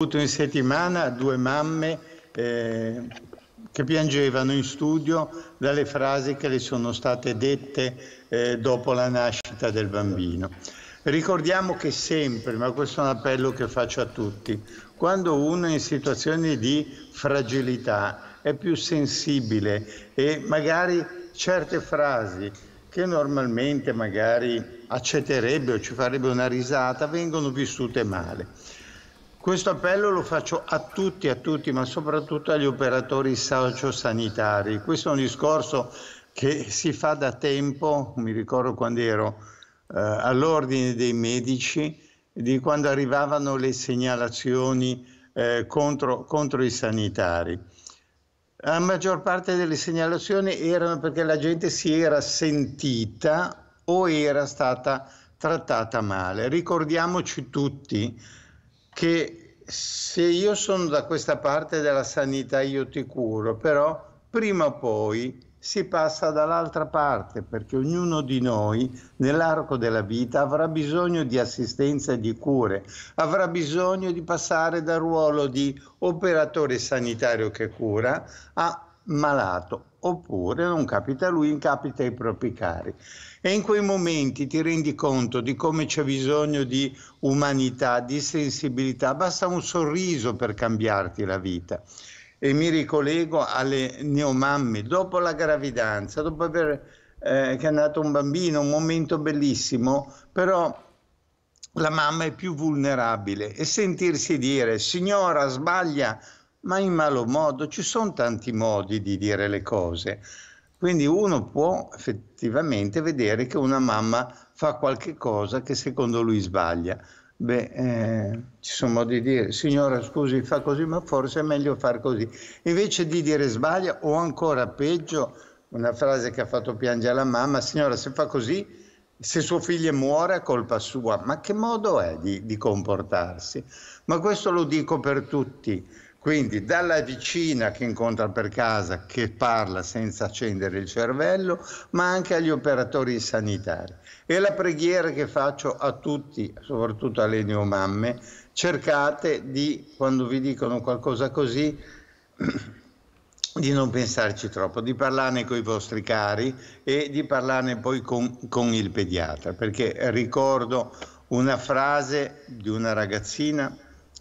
avuto in settimana due mamme eh, che piangevano in studio dalle frasi che le sono state dette eh, dopo la nascita del bambino. Ricordiamo che sempre, ma questo è un appello che faccio a tutti, quando uno è in situazioni di fragilità è più sensibile e magari certe frasi che normalmente magari accetterebbe o ci farebbe una risata vengono vissute male. Questo appello lo faccio a tutti, a tutti, ma soprattutto agli operatori sociosanitari. Questo è un discorso che si fa da tempo, mi ricordo quando ero eh, all'ordine dei medici, di quando arrivavano le segnalazioni eh, contro, contro i sanitari. La maggior parte delle segnalazioni erano perché la gente si era sentita o era stata trattata male. Ricordiamoci tutti che se io sono da questa parte della sanità io ti curo, però prima o poi si passa dall'altra parte perché ognuno di noi nell'arco della vita avrà bisogno di assistenza e di cure, avrà bisogno di passare dal ruolo di operatore sanitario che cura a malato oppure non capita a lui, incapita ai propri cari. E in quei momenti ti rendi conto di come c'è bisogno di umanità, di sensibilità, basta un sorriso per cambiarti la vita. E mi ricollego alle neomamme, dopo la gravidanza, dopo aver eh, che è nato un bambino, un momento bellissimo, però la mamma è più vulnerabile e sentirsi dire signora sbaglia ma in malo modo. Ci sono tanti modi di dire le cose. Quindi uno può effettivamente vedere che una mamma fa qualche cosa che secondo lui sbaglia. Beh, eh, ci sono modi di dire, signora scusi, fa così, ma forse è meglio far così. Invece di dire sbaglia o ancora peggio, una frase che ha fatto piangere la mamma, signora se fa così, se suo figlio muore è colpa sua. Ma che modo è di, di comportarsi? Ma questo lo dico per tutti quindi dalla vicina che incontra per casa che parla senza accendere il cervello, ma anche agli operatori sanitari. E la preghiera che faccio a tutti, soprattutto alle neomamme, cercate di, quando vi dicono qualcosa così, di non pensarci troppo, di parlarne con i vostri cari e di parlarne poi con, con il pediatra, perché ricordo una frase di una ragazzina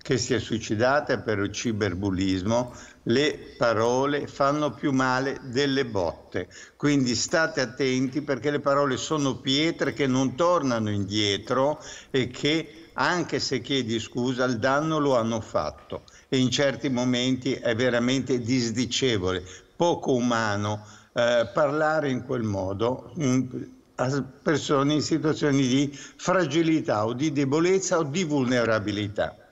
che si è suicidata per il ciberbullismo, le parole fanno più male delle botte. Quindi state attenti perché le parole sono pietre che non tornano indietro e che anche se chiedi scusa il danno lo hanno fatto e in certi momenti è veramente disdicevole, poco umano eh, parlare in quel modo. In, mm, a persone in situazioni di fragilità o di debolezza o di vulnerabilità.